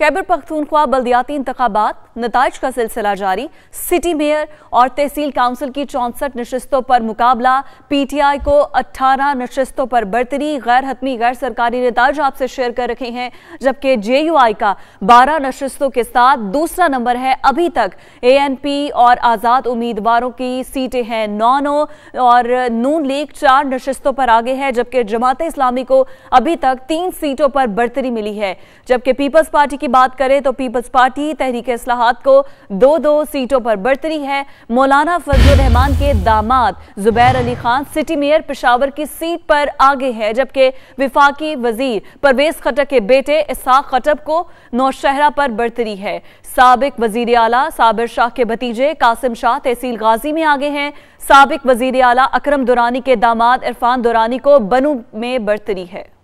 खैबर पख्तूनख्वा बल्दियाती इंतबात नतज का सिलसिला जारी सिटी मेयर और तहसील काउंसिल की चौंसठ नशस्तों पर मुकाबला पी टी आई को अट्ठारह नशस्तों पर बरतरी गैर हतमी गैर सरकारी नतज आपसे शेयर कर रखे हैं जबकि जे यू आई का बारह नशस्तों के साथ दूसरा नंबर है अभी तक ए एन पी और आज़ाद उम्मीदवारों की सीटें हैं नौ नौ और नून लीग चार नशस्तों पर आगे है जबकि जमात इस्लामी को अभी तक तीन सीटों पर बढ़तरी मिली है जबकि पीपल्स पार्टी की की बात करें तो पीपल्स पार्टी तहरीक असलाहत को दो दो सीटों पर बढ़तरी है मौलाना फजल रहमान के दामाद जुबैर अली खान सिटी मेयर पिशावर की सीट पर आगे है जबकि विफाकी वजीर परवेज खटक के बेटे इसाक खटब को नौशहरा पर बढ़तरी है सबक वजीर अला साबिर शाह के भतीजे कासिम शाह तहसील गाजी में आगे हैं सबक वजीर अला अक्रम दुरानी के दामाद इरफान दुरानी को बनू में बढ़तरी है